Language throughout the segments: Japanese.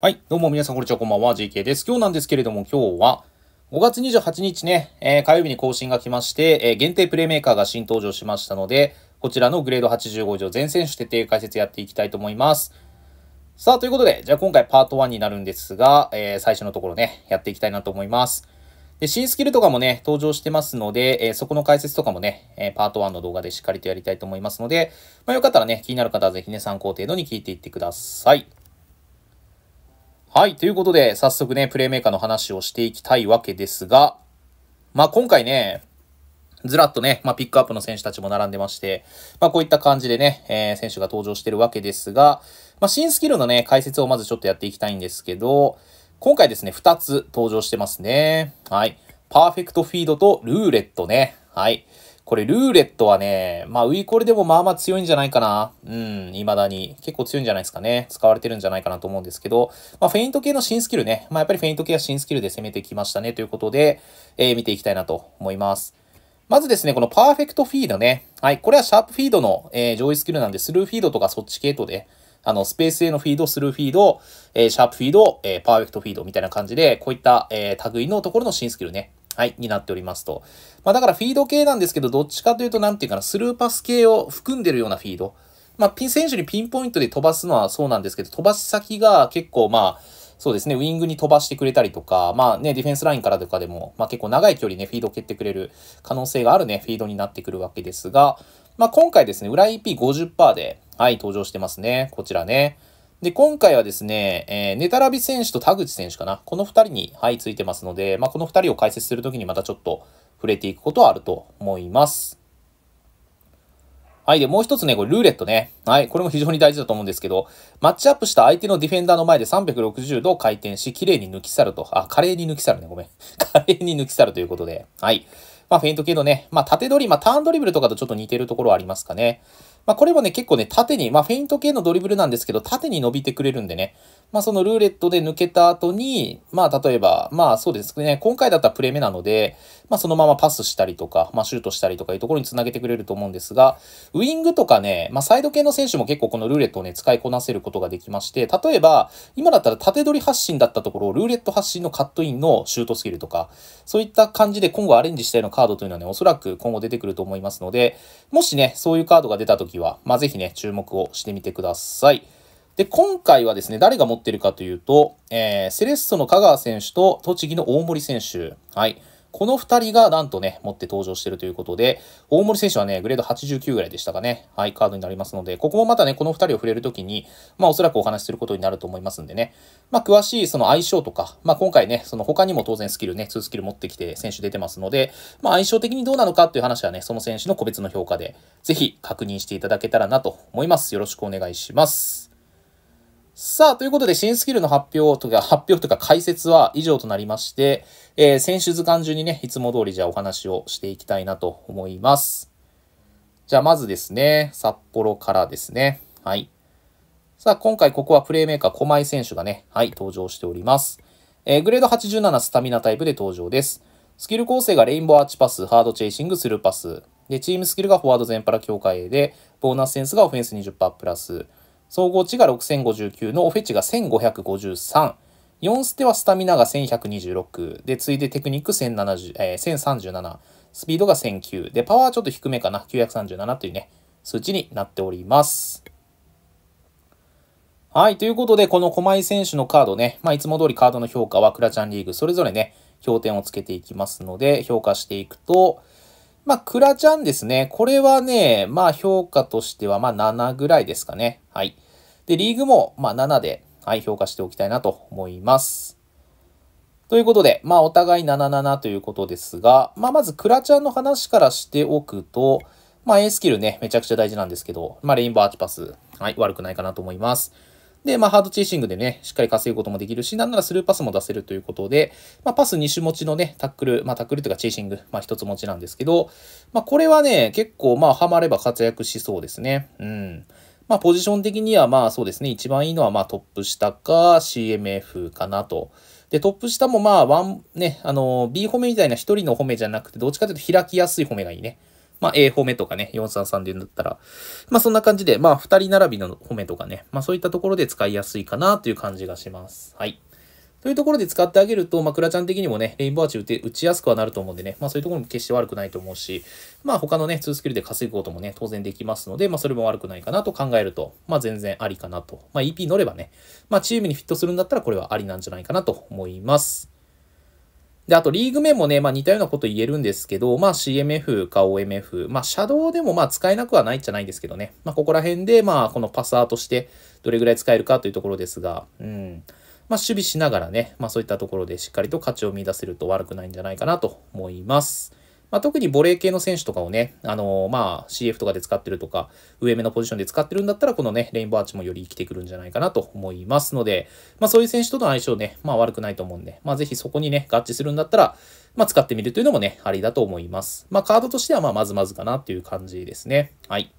はい。どうも皆さん、こんにちは。こんばんは。JK です。今日なんですけれども、今日は5月28日ね、えー、火曜日に更新が来まして、えー、限定プレイメーカーが新登場しましたので、こちらのグレード85以上全選手徹底解説やっていきたいと思います。さあ、ということで、じゃあ今回パート1になるんですが、えー、最初のところね、やっていきたいなと思います。で、新スキルとかもね、登場してますので、えー、そこの解説とかもね、えパート1の動画でしっかりとやりたいと思いますので、まあ、よかったらね、気になる方はぜひね、参考程度に聞いていってください。はい。ということで、早速ね、プレイメーカーの話をしていきたいわけですが、まあ今回ね、ずらっとね、まあ、ピックアップの選手たちも並んでまして、まあ、こういった感じでね、えー、選手が登場してるわけですが、まあ、新スキルのね、解説をまずちょっとやっていきたいんですけど、今回ですね、2つ登場してますね。はい。パーフェクトフィードとルーレットね。はい。これルーレットはね、まあウィコレでもまあまあ強いんじゃないかな。うん、未だに。結構強いんじゃないですかね。使われてるんじゃないかなと思うんですけど、まあフェイント系の新スキルね。まあやっぱりフェイント系は新スキルで攻めてきましたねということで、えー、見ていきたいなと思います。まずですね、このパーフェクトフィードね。はい、これはシャープフィードの、えー、上位スキルなんで、スルーフィードとかそっち系統で、あの、スペースへのフィード、スルーフィード、えー、シャープフィード、えー、パーフェクトフィードみたいな感じで、こういった、えー、類のところの新スキルね、はい、になっておりますと。まあだからフィード系なんですけど、どっちかというと、なんていうかな、スルーパス系を含んでるようなフィード。まあ、ピン選手にピンポイントで飛ばすのはそうなんですけど、飛ばし先が結構まあ、そうですね、ウィングに飛ばしてくれたりとか、まあね、ディフェンスラインからとかでも、まあ結構長い距離ね、フィード蹴ってくれる可能性があるね、フィードになってくるわけですが、まあ今回ですね、裏 EP50% で、はい、登場してますね。こちらね。で、今回はですね、えー、ネタラビ選手と田口選手かな。この2人に、はい、ついてますので、まあ、この2人を解説するときにまたちょっと触れていくことはあると思います。はい。で、もう一つね、これルーレットね。はい。これも非常に大事だと思うんですけど、マッチアップした相手のディフェンダーの前で360度回転し、綺麗に抜き去ると。あ、華麗に抜き去るね。ごめん。華麗に抜き去るということで。はい。まあ、フェイント系のね、まあ、縦取り、まあ、ターンドリブルとかとちょっと似てるところはありますかね。まあ、これもね、結構ね、縦に、まあ、フェイント系のドリブルなんですけど、縦に伸びてくれるんでね、まあ、そのルーレットで抜けた後に、まあ、例えば、まあ、そうですね、今回だったらプレー目なので、まあ、そのままパスしたりとか、まあ、シュートしたりとかいうところにつなげてくれると思うんですが、ウイングとかね、まあ、サイド系の選手も結構このルーレットをね、使いこなせることができまして、例えば、今だったら縦取り発進だったところを、ルーレット発進のカットインのシュートスキルとか、そういった感じで今後アレンジしたようなカードというのはね、おそらく今後出てくると思いますので、もしね、そういうカードが出た時は、まあ、ぜひね、注目をしてみてください。で、今回はですね、誰が持ってるかというと、えー、セレッソの香川選手と栃木の大森選手。はい。この2人がなんとね、持って登場しているということで、大森選手はね、グレード89ぐらいでしたかね、はい、カードになりますので、ここもまたね、この2人を触れるときに、まあおそらくお話しすることになると思いますんでね、まあ詳しいその相性とか、まあ今回ね、その他にも当然スキルね、2スキル持ってきて選手出てますので、まあ相性的にどうなのかっていう話はね、その選手の個別の評価で、ぜひ確認していただけたらなと思います。よろしくお願いします。さあ、ということで、新スキルの発表とか、発表とか解説は以上となりまして、えー、選手図鑑中にね、いつも通りじゃあお話をしていきたいなと思います。じゃあまずですね、札幌からですね。はい。さあ、今回ここはプレーメーカー駒井選手がね、はい、登場しております。えー、グレード87スタミナタイプで登場です。スキル構成がレインボーアーチパス、ハードチェイシング、スルーパス。で、チームスキルがフォワード全パラ協会 A で、ボーナスセンスがオフェンス20%プラス。総合値が6059のオフェチが1553。4ステはスタミナが1126。で、次いでテクニック1070、えー、1037。スピードが1009。で、パワーちょっと低めかな。937というね、数値になっております。はい。ということで、この駒井選手のカードね、まあ、いつも通りカードの評価はクラちゃんリーグ、それぞれね、評点をつけていきますので、評価していくと、まあ、クラちゃんですね。これはね、まあ、評価としては、まあ、7ぐらいですかね。はい。で、リーグも、まあ、7で、はい、評価しておきたいなと思います。ということで、まあ、お互い77ということですが、まあ、まず、クラちゃんの話からしておくと、まあ、A スキルね、めちゃくちゃ大事なんですけど、まあ、レインボーアーチパス、はい、悪くないかなと思います。で、まあ、ハードチェイシングでね、しっかり稼ぐこともできるし、なんならスルーパスも出せるということで、まあ、パス2種持ちのね、タックル、まあ、タックルというかチェイシング、まあ、1つ持ちなんですけど、まあ、これはね、結構、まあ、ハマれば活躍しそうですね。うん。まあ、ポジション的には、まあそうですね、一番いいのは、まあトップ下か CMF かなと。で、トップ下もまあ、ワン、ね、あの、B 褒めみたいな一人の褒めじゃなくて、どっちかというと開きやすい褒めがいいね。まあ、A 褒めとかね、433で言うんだったら。まあ、そんな感じで、まあ、二人並びの褒めとかね。まあ、そういったところで使いやすいかなという感じがします。はい。というところで使ってあげると、まあ、クラちゃん的にもね、レインボーアーチ打て打ちやすくはなると思うんでね、まあ、そういうところも決して悪くないと思うし、まあ、他のね、2スキルで稼ぐこともね、当然できますので、まあ、それも悪くないかなと考えると、まあ、全然ありかなと。まあ、EP 乗ればね、まあ、チームにフィットするんだったら、これはありなんじゃないかなと思います。で、あとリーグ面もね、まあ似たようなこと言えるんですけど、まあ CMF か OMF、まあシャドウでもま使えなくはないじゃないんですけどね。まあここら辺で、まあこのパサーとしてどれぐらい使えるかというところですが、うん。まあ、守備しながらね、まあ、そういったところでしっかりと価値を見出せると悪くないんじゃないかなと思います。まあ、特にボレー系の選手とかをね、あのー、まあ CF とかで使ってるとか、上目のポジションで使ってるんだったら、このね、レインボーアーチもより生きてくるんじゃないかなと思いますので、まあそういう選手との相性ね、まあ悪くないと思うんで、まあぜひそこにね、合致するんだったら、まあ使ってみるというのもね、ありだと思います。まあカードとしてはまあまずまずかなっていう感じですね。はい。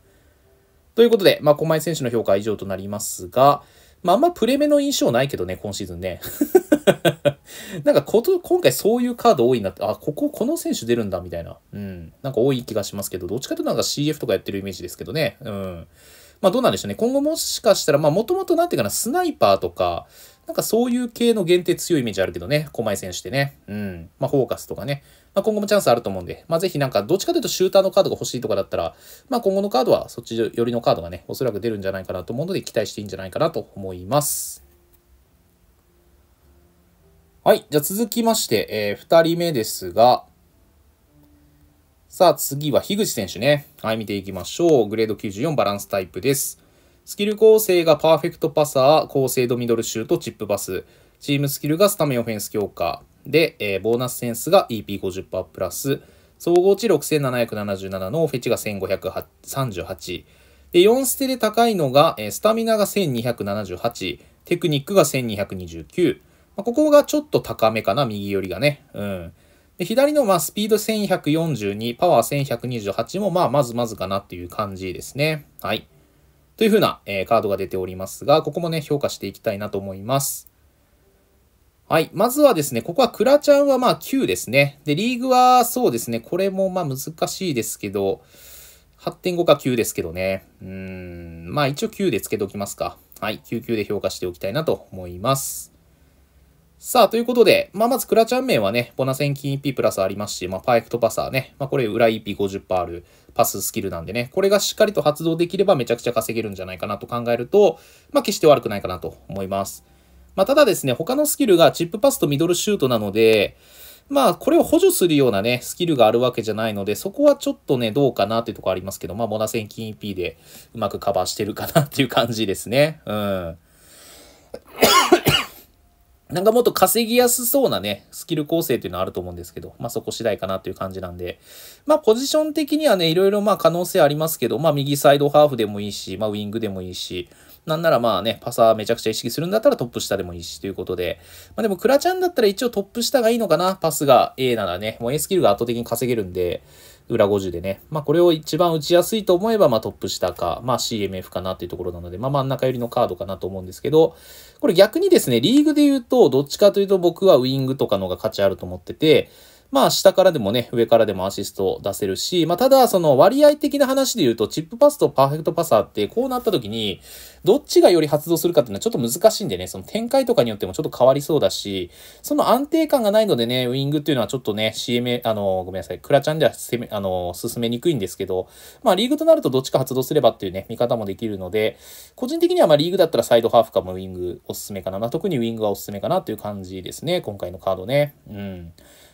ということで、まあ、狛江選手の評価は以上となりますが、まあ、あんまプレメの印象ないけどね、今シーズンね。なんかこと、今回そういうカード多いなって、あ、ここ、この選手出るんだ、みたいな。うん。なんか多い気がしますけど、どっちかというとなんか CF とかやってるイメージですけどね。うん。まあ、どうなんでしょうね。今後もしかしたら、まあ、もともとなんていうかな、スナイパーとか、なんかそういう系の限定強いイメージあるけどね、狛江選手ってね。うん。まあ、フォーカスとかね。まあ、今後もチャンスあると思うんで、まあ、ぜひなんか、どっちかというとシューターのカードが欲しいとかだったら、まあ、今後のカードはそっち寄りのカードがね、おそらく出るんじゃないかなと思うので、期待していいんじゃないかなと思います。はい。じゃあ続きまして、えー、2人目ですが、さあ次は樋口選手ね。はい、見ていきましょう。グレード94バランスタイプです。スキル構成がパーフェクトパサー、高精度ミドルシュート、チップバス。チームスキルがスタメンオフェンス強化。で、えー、ボーナスセンスが EP50% プラス。総合値6777のフェチが1538。で、4捨てで高いのが、えー、スタミナが1278。テクニックが1229。まあ、ここがちょっと高めかな、右寄りがね。うん。で左のまあスピード1142、パワー1128もまあまずまずかなっていう感じですね。はい。というふうな、えー、カードが出ておりますが、ここもね、評価していきたいなと思います。はい。まずはですね、ここはクラちゃんはまあ9ですね。で、リーグはそうですね、これもまあ難しいですけど、8.5か9ですけどね。うーん、まあ一応9でつけておきますか。はい。9 9で評価しておきたいなと思います。さあ、ということで、まあ、まず、クラチャン面はね、ボナセンキン EP プラスありますし、まあ、パーフェクトパサーね、まあ、これ、裏 EP50 ある、パススキルなんでね、これがしっかりと発動できればめちゃくちゃ稼げるんじゃないかなと考えると、まあ、決して悪くないかなと思います。まあ、ただですね、他のスキルがチップパスとミドルシュートなので、まあ、これを補助するようなね、スキルがあるわけじゃないので、そこはちょっとね、どうかなっていうところありますけど、まあ、ボナセンキン EP でうまくカバーしてるかなっていう感じですね。うん。なんかもっと稼ぎやすそうなね、スキル構成っていうのはあると思うんですけど、まあそこ次第かなという感じなんで、まあポジション的にはね、いろいろまあ可能性ありますけど、まあ右サイドハーフでもいいし、まあウィングでもいいし、なんならまあね、パサーめちゃくちゃ意識するんだったらトップ下でもいいしということで、まあでもクラちゃんだったら一応トップ下がいいのかな、パスが A ならね、もう A スキルが圧倒的に稼げるんで、裏50でね、まあ、これを一番打ちやすいと思えば、まトップ下か、まあ、CMF かなっていうところなので、まあ、真ん中寄りのカードかなと思うんですけど、これ逆にですね、リーグで言うと、どっちかというと僕はウイングとかのが価値あると思ってて、まあ下からでもね、上からでもアシストを出せるし、まあただその割合的な話で言うと、チップパスとパーフェクトパサーってこうなった時に、どっちがより発動するかっていうのはちょっと難しいんでね、その展開とかによってもちょっと変わりそうだし、その安定感がないのでね、ウィングっていうのはちょっとね、CM、あの、ごめんなさい、クラちゃんではせめ、あの、進めにくいんですけど、まあリーグとなるとどっちか発動すればっていうね、見方もできるので、個人的にはまあリーグだったらサイドハーフかもウィングおすすめかな、まあ、特にウィングはおすすめかなという感じですね、今回のカードね。うん。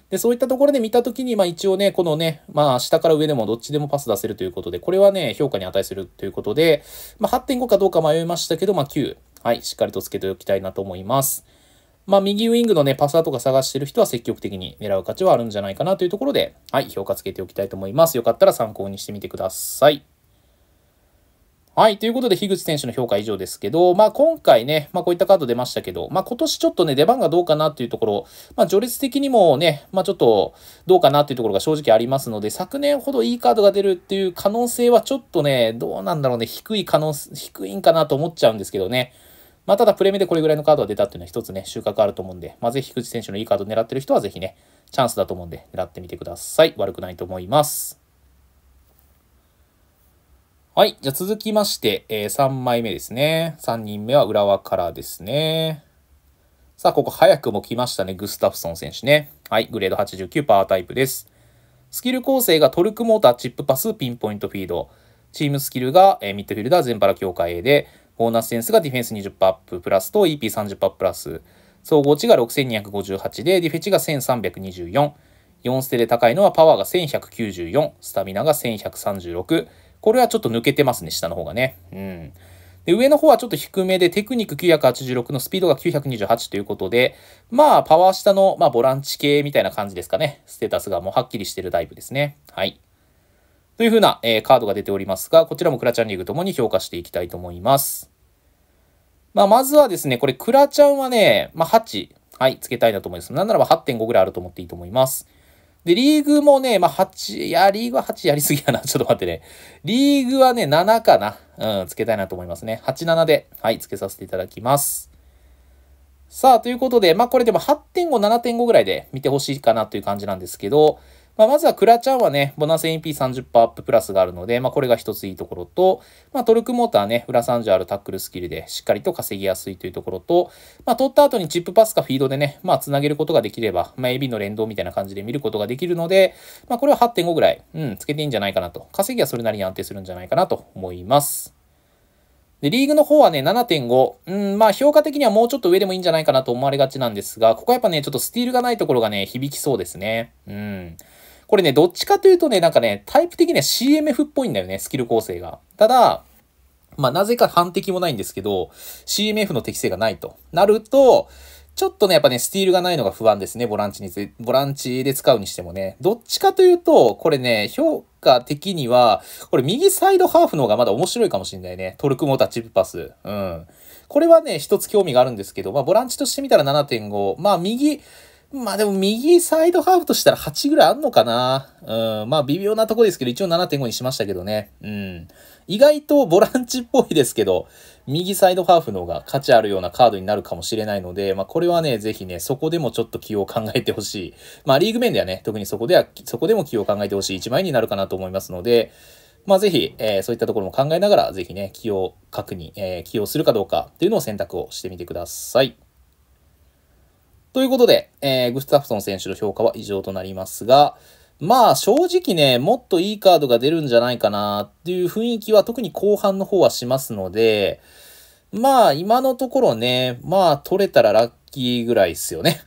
で、そういったところで見たときに、まあ一応ね、このね、まあ下から上でもどっちでもパス出せるということで、これはね、評価に値するということで、まあ8.5かどうか迷いましたけど、まあ9、はい、しっかりとつけておきたいなと思います。まあ、右ウィングのね、パスーとか探してる人は積極的に狙う価値はあるんじゃないかなというところで、はい、評価つけておきたいと思います。よかったら参考にしてみてください。はい。ということで、樋口選手の評価以上ですけど、まあ今回ね、まあこういったカード出ましたけど、まあ今年ちょっとね、出番がどうかなっていうところ、まあ序列的にもね、まあちょっとどうかなっていうところが正直ありますので、昨年ほどいいカードが出るっていう可能性はちょっとね、どうなんだろうね、低い可能、低いんかなと思っちゃうんですけどね。まあただプレミでこれぐらいのカードが出たっていうのは一つね、収穫あると思うんで、まあぜひ樋口選手のいいカード狙ってる人はぜひね、チャンスだと思うんで、狙ってみてください。悪くないと思います。はい。じゃあ続きまして、えー、3枚目ですね。3人目は浦和からですね。さあ、ここ早くも来ましたね。グスタフソン選手ね。はい。グレード89パワータイプです。スキル構成がトルクモーター、チップパス、ピンポイントフィード。チームスキルが、えー、ミッドフィルダー、全パラ強化 A で、ボーナスセンスがディフェンス20%アッププラスと EP30% アッププラス。総合値が6258で、ディフェチが1324。4ステで高いのはパワーが1194、スタミナが1136。これはちょっと抜けてますね、下の方がね。うん。で、上の方はちょっと低めで、テクニック986のスピードが928ということで、まあ、パワー下の、まあ、ボランチ系みたいな感じですかね。ステータスがもうはっきりしてるタイプですね。はい。というふうな、えー、カードが出ておりますが、こちらもクラチャンリーグともに評価していきたいと思います。まあ、まずはですね、これ、クラちゃんはね、まあ、8、はい、つけたいなと思います。なんならば8.5ぐらいあると思っていいと思います。で、リーグもね、まあ、8、いや、リーグは8やりすぎやな。ちょっと待ってね。リーグはね、7かな。うん、つけたいなと思いますね。8、7で、はい、つけさせていただきます。さあ、ということで、まあ、これでも8.5、7.5ぐらいで見てほしいかなという感じなんですけど、まあ、まずはクラチャーはね、ボナス n p 3 0アッププラスがあるので、まあ、これが一ついいところと、まあ、トルクモーターね、裏30あるタックルスキルでしっかりと稼ぎやすいというところと、まあ、取った後にチップパスかフィードでね、まあ、繋げることができれば、まあ、AB の連動みたいな感じで見ることができるので、まあ、これは8.5ぐらい、うん、つけていいんじゃないかなと。稼ぎはそれなりに安定するんじゃないかなと思います。で、リーグの方はね、7.5。うん、まあ、評価的にはもうちょっと上でもいいんじゃないかなと思われがちなんですが、ここはやっぱね、ちょっとスティールがないところがね、響きそうですね。うん。これね、どっちかというとね、なんかね、タイプ的には CMF っぽいんだよね、スキル構成が。ただ、まあ、なぜか反敵もないんですけど、CMF の適性がないとなると、ちょっとね、やっぱね、スティールがないのが不安ですね、ボランチにつボランチで使うにしてもね。どっちかというと、これね、評価的には、これ右サイドハーフの方がまだ面白いかもしれないね。トルクモーターチップパス。うん。これはね、一つ興味があるんですけど、まあ、ボランチとしてみたら7.5。まあ、右、まあでも右サイドハーフとしたら8ぐらいあんのかな。うん、まあ微妙なとこですけど、一応7.5にしましたけどね。うん。意外とボランチっぽいですけど、右サイドハーフの方が価値あるようなカードになるかもしれないので、まあこれはね、ぜひね、そこでもちょっと起用考えてほしい。まあリーグ面ではね、特にそこでは、そこでも起用考えてほしい1枚になるかなと思いますので、まあぜひ、えー、そういったところも考えながら、ぜひね、起用確認、えー、起用するかどうかっていうのを選択をしてみてください。ということで、えー、グスタフソン選手の評価は以上となりますが、まあ正直ね、もっといいカードが出るんじゃないかなっていう雰囲気は特に後半の方はしますので、まあ今のところね、まあ取れたらラッキーぐらいですよね。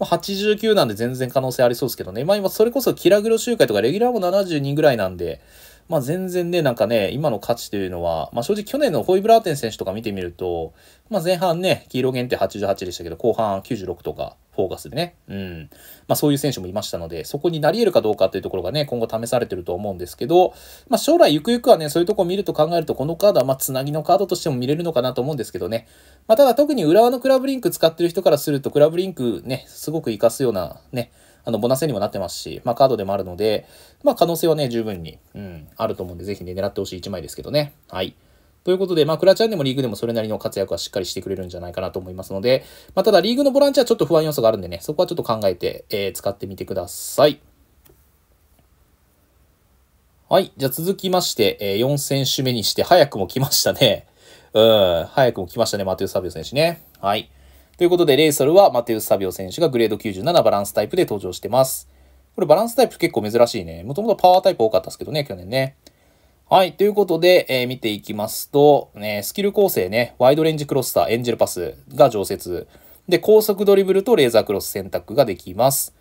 89 なんで全然可能性ありそうですけどね。まあ今それこそキラグロ集会とかレギュラーも72ぐらいなんで、まあ、全然ね、なんかね、今の価値というのは、まあ、正直去年のホイブラーテン選手とか見てみると、まあ、前半ね、黄色限定88でしたけど、後半96とか、フォーカスでね、うん。まあ、そういう選手もいましたので、そこになり得るかどうかというところがね、今後試されてると思うんですけど、まあ、将来ゆくゆくはね、そういうとこを見ると考えると、このカードは、まあ、つなぎのカードとしても見れるのかなと思うんですけどね。まあ、ただ特に浦和のクラブリンク使ってる人からすると、クラブリンクね、すごく活かすようなね、あの、ボナスにもなってますし、まあ、カードでもあるので、まあ、可能性はね、十分に、うん、あると思うんで、ぜひね、狙ってほしい1枚ですけどね。はい。ということで、まあ、クラチャンでもリーグでもそれなりの活躍はしっかりしてくれるんじゃないかなと思いますので、まあ、ただリーグのボランチはちょっと不安要素があるんでね、そこはちょっと考えて、えー、使ってみてください。はい。じゃあ続きまして、えー、4選手目にして早くも来ましたね。うん。早くも来ましたね、マテウス・サビオ選手ね。はい。ということで、レイソルはマテウス・サビオ選手がグレード97バランスタイプで登場してます。これバランスタイプ結構珍しいね。もともとパワータイプ多かったですけどね、去年ね。はい。ということで、えー、見ていきますと、ね、スキル構成ね、ワイドレンジクロスター、エンジェルパスが常設。で、高速ドリブルとレーザークロス選択ができます。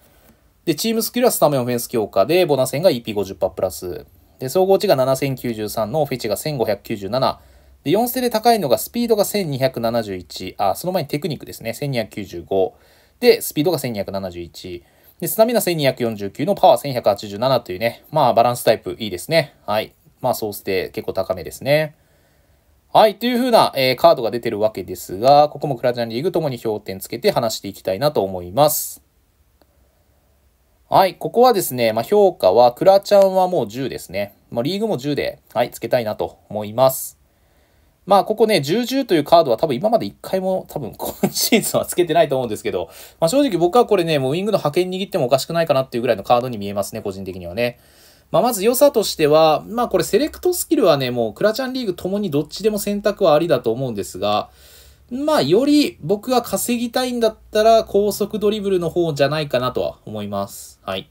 で、チームスキルはスタメンオフェンス強化で、ボナ戦が EP50 パプラス。で、総合値が7093のオフェチが1597。で、4ステで高いのがスピードが1271、あ、その前にテクニックですね、1295。で、スピードが1271。で、スタミナ1249のパワー1187というね、まあバランスタイプいいですね。はい。まあソースで結構高めですね。はい。というふうな、えー、カードが出てるわけですが、ここもクラジャンリーグともに評点つけて話していきたいなと思います。はい。ここはですね、まあ、評価は、クラちゃんはもう10ですね。まあ、リーグも10で、はい、つけたいなと思います。まあ、ここね、10-10というカードは多分今まで一回も多分今シーズンはつけてないと思うんですけど、まあ正直僕はこれね、もうウィングの派遣握ってもおかしくないかなっていうぐらいのカードに見えますね、個人的にはね。まあまず良さとしては、まあこれセレクトスキルはね、もうクラチャンリーグともにどっちでも選択はありだと思うんですが、まあより僕が稼ぎたいんだったら高速ドリブルの方じゃないかなとは思います。はい。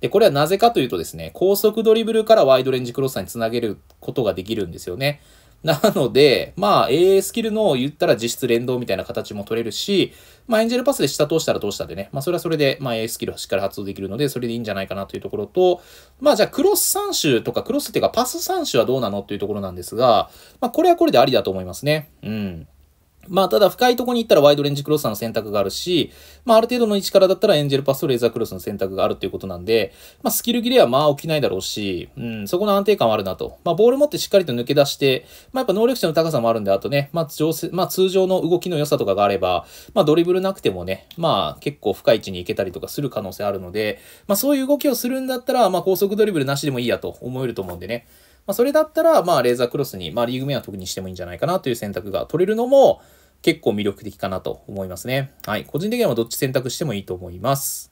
で、これはなぜかというとですね、高速ドリブルからワイドレンジクロスターにつなげることができるんですよね。なので、まあ AA スキルの言ったら実質連動みたいな形も取れるし、まあエンジェルパスで下通したら通したでね、まあそれはそれで、まあ AA スキルをしっかり発動できるので、それでいいんじゃないかなというところと、まあじゃあクロス3種とかクロスっていうかパス3種はどうなのっていうところなんですが、まあこれはこれでありだと思いますね。うん。まあ、ただ深いとこに行ったらワイドレンジクロスの選択があるし、まあ、ある程度の位置からだったらエンジェルパスとレーザークロスの選択があるということなんで、まあ、スキル切れはまあ起きないだろうし、うん、そこの安定感はあるなと。まあ、ボール持ってしっかりと抜け出して、まあ、やっぱ能力者の高さもあるんで、あとね、まあ、常まあ、通常の動きの良さとかがあれば、まあ、ドリブルなくてもね、まあ、結構深い位置に行けたりとかする可能性あるので、まあ、そういう動きをするんだったら、まあ、高速ドリブルなしでもいいやと思えると思うんでね。まあ、それだったら、まあ、レーザークロスに、まあ、リーグ面は特にしてもいいんじゃないかなという選択が取れるのも、結構魅力的かなと思いますね。はい。個人的にはどっち選択してもいいと思います。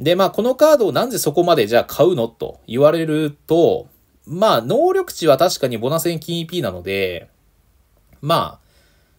で、まあ、このカードをなでそこまでじゃあ買うのと言われると、まあ、能力値は確かにボナセン金 EP なので、まあ、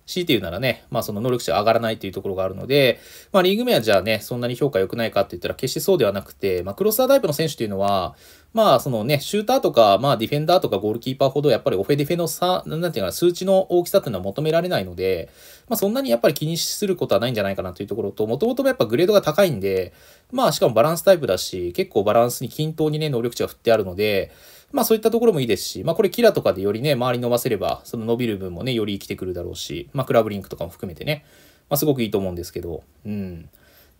強いて言うならね、まあその能力値が上がらないというところがあるので、まあリーグ名はじゃあね、そんなに評価良くないかって言ったら決してそうではなくて、まあクロスタータイプの選手というのは、まあそのね、シューターとか、まあディフェンダーとかゴールキーパーほどやっぱりオフェディフェの差、なんていうかな、数値の大きさっていうのは求められないので、まあそんなにやっぱり気にすることはないんじゃないかなというところと、もともとやっぱグレードが高いんで、まあしかもバランスタイプだし、結構バランスに均等にね、能力値が振ってあるので、まあそういったところもいいですし、まあこれキラとかでよりね、周り伸ばせれば、その伸びる分もね、より生きてくるだろうし、まあクラブリンクとかも含めてね、まあすごくいいと思うんですけど、うん。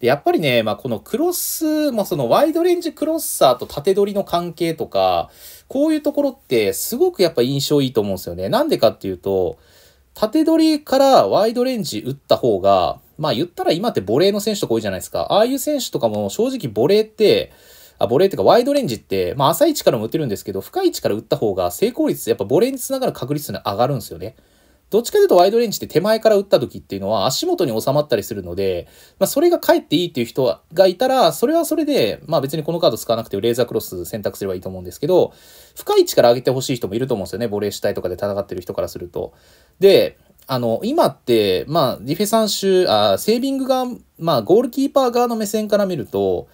で、やっぱりね、まあこのクロス、まあそのワイドレンジクロッサーと縦取りの関係とか、こういうところってすごくやっぱ印象いいと思うんですよね。なんでかっていうと、縦取りからワイドレンジ打った方が、まあ言ったら今ってボレーの選手とか多いじゃないですか。ああいう選手とかも正直ボレーって、あ、ボレーっていうか、ワイドレンジって、まあ、浅い位置からも打てるんですけど、深い位置から打った方が成功率、やっぱボレーにつながる確率が上がるんですよね。どっちかというとワイドレンジって手前から打った時っていうのは足元に収まったりするので、まあ、それがえっていいっていう人がいたら、それはそれで、まあ別にこのカード使わなくてレーザークロス選択すればいいと思うんですけど、深い位置から上げてほしい人もいると思うんですよね。ボレー主体とかで戦ってる人からすると。で、あの、今って、まあ、ディフェサンシュ、あセービング側、まあ、ゴールキーパー側の目線から見ると、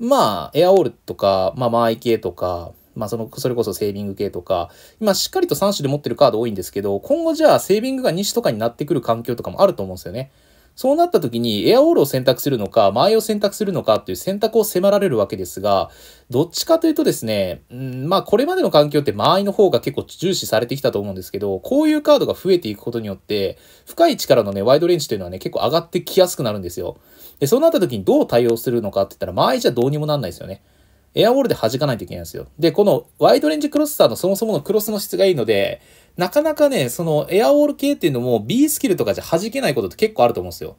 まあ、エアオールとか、まあ、マイ系とか、まあ、その、それこそセービング系とか、今しっかりと3種で持ってるカード多いんですけど、今後じゃあセービングが2種とかになってくる環境とかもあると思うんですよね。そうなった時にエアオールを選択するのか、前を選択するのかっていう選択を迫られるわけですが、どっちかというとですね、うん、まあこれまでの環境って間合いの方が結構重視されてきたと思うんですけど、こういうカードが増えていくことによって、深い力のね、ワイドレンジというのはね、結構上がってきやすくなるんですよ。で、そうなった時にどう対応するのかって言ったら、間合いじゃどうにもなんないですよね。エアウォールで弾かないといけないんですよ。で、このワイドレンジクロスターのそもそものクロスの質がいいので、なかなかね、そのエアウォール系っていうのも B スキルとかじゃ弾けないことって結構あると思うんですよ。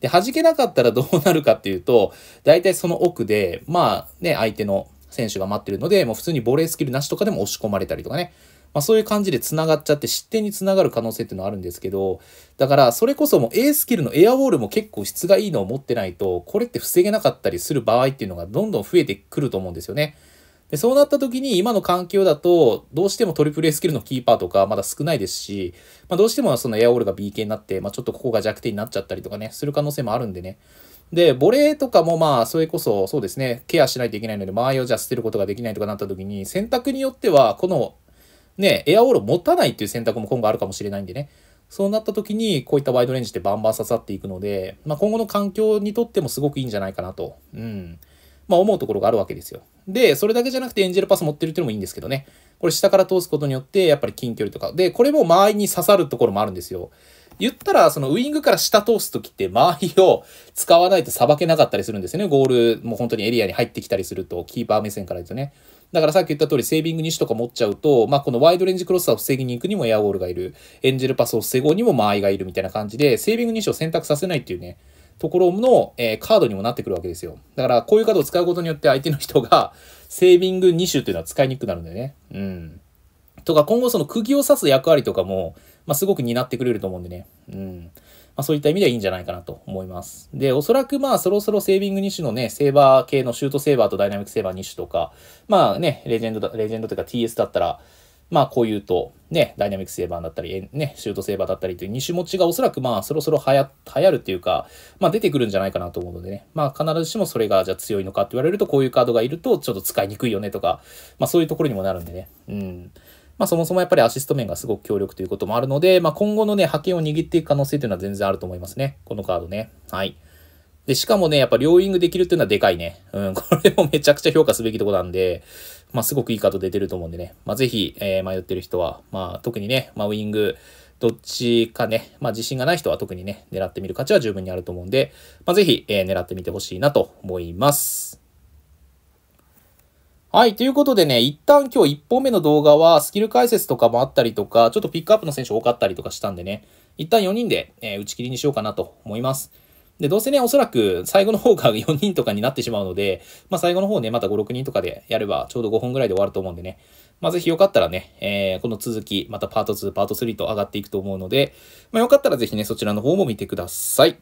で、弾けなかったらどうなるかっていうと、大体その奥で、まあね、相手の選手が待ってるので、もう普通にボレースキルなしとかでも押し込まれたりとかね。まあそういう感じで繋がっちゃって失点につながる可能性っていうのはあるんですけど、だからそれこそもう A スキルのエアウォールも結構質がいいのを持ってないと、これって防げなかったりする場合っていうのがどんどん増えてくると思うんですよね。で、そうなった時に今の環境だと、どうしてもトリプル A スキルのキーパーとかまだ少ないですし、まあ、どうしてもそのエアオールが B 系になって、まあ、ちょっとここが弱点になっちゃったりとかね、する可能性もあるんでね。で、ボレーとかもまあ、それこそそうですね、ケアしないといけないので、間合いをじゃあ捨てることができないとかなった時に、選択によっては、この、ね、エアオールを持たないっていう選択も今後あるかもしれないんでね。そうなった時に、こういったワイドレンジってバンバン刺さっていくので、まあ、今後の環境にとってもすごくいいんじゃないかなと、うん、まあ、思うところがあるわけですよ。で、それだけじゃなくてエンジェルパス持ってるっていうのもいいんですけどね。これ下から通すことによって、やっぱり近距離とか。で、これも間合いに刺さるところもあるんですよ。言ったら、そのウイングから下通すときって間合いを使わないとさばけなかったりするんですよね。ゴール、もう本当にエリアに入ってきたりすると、キーパー目線からですよね。だからさっき言った通り、セービング種とか持っちゃうと、まあ、このワイドレンジクロスターを防ぎに行くにもエアゴールがいる。エンジェルパスを防ごうにも間合いがいるみたいな感じで、セービング種を選択させないっていうね。ところの、えー、カードにもなってくるわけですよ。だからこういうカードを使うことによって相手の人がセービング2種というのは使いにくくなるんだよね。うん。とか今後その釘を刺す役割とかも、まあ、すごく担ってくれると思うんでね。うん。まあ、そういった意味ではいいんじゃないかなと思います。で、おそらくまあそろそろセービング2種のね、セーバー系のシュートセーバーとダイナミックセーバー2種とか、まあね、レジェンドレジェンドというか TS だったら、まあ、こういうと、ね、ダイナミックセーバーだったり、ね、シュートセーバーだったりという2種持ちがおそらくまあそろそろ流行流行るっていうか、まあ出てくるんじゃないかなと思うのでね、まあ必ずしもそれがじゃあ強いのかって言われるとこういうカードがいるとちょっと使いにくいよねとか、まあそういうところにもなるんでね、うん。まあそもそもやっぱりアシスト面がすごく強力ということもあるので、まあ今後のね、覇権を握っていく可能性というのは全然あると思いますね。このカードね。はい。で、しかもね、やっぱ両ウィングできるっていうのはでかいね。うん、これもめちゃくちゃ評価すべきとこなんで、まあ、すごくいいカード出てると思うんでね、まあ、ぜひ、えー、迷ってる人は、まあ、特にね、まあ、ウイング、どっちかね、まあ、自信がない人は特にね、狙ってみる価値は十分にあると思うんで、まあ、ぜひ、えー、狙ってみてほしいなと思います。はい。ということでね、一旦今日1本目の動画はスキル解説とかもあったりとか、ちょっとピックアップの選手多かったりとかしたんでね、一旦4人で、え打ち切りにしようかなと思います。で、どうせね、おそらく最後の方が4 人とかになってしまうので、まあ最後の方ね、また5、6人とかでやればちょうど5本ぐらいで終わると思うんでね、まあぜひよかったらね、えー、この続き、またパート2、パート3と上がっていくと思うので、まあよかったらぜひね、そちらの方も見てください。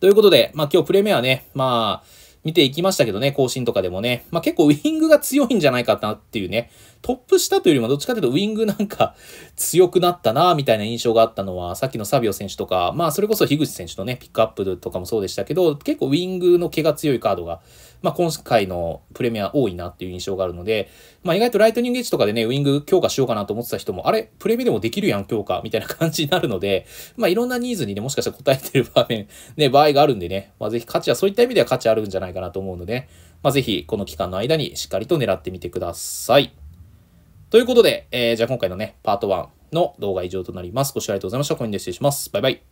ということで、まあ今日プレミアね、まあ、見ていきましたけどね、更新とかでもね。まあ、結構ウィングが強いんじゃないかなっていうね。トップ下というよりもどっちかというとウィングなんか強くなったなみたいな印象があったのは、さっきのサビオ選手とか、まあそれこそ樋口選手のね、ピックアップとかもそうでしたけど、結構ウィングの毛が強いカードがまあ、今回のプレミア多いなっていう印象があるので、まあ、意外とライトニングエッジとかでね、ウィング強化しようかなと思ってた人も、あれ、プレミアでもできるやん、強化、みたいな感じになるので、まあ、いろんなニーズにね、もしかしたら答えてる場面、ね、場合があるんでね、まあ、ぜひ価値は、そういった意味では価値あるんじゃないかなと思うので、まあ、ぜひ、この期間の間にしっかりと狙ってみてください。ということで、えー、じゃあ今回のね、パート1の動画以上となります。ご視聴ありがとうございました。コインで失礼します。バイバイ。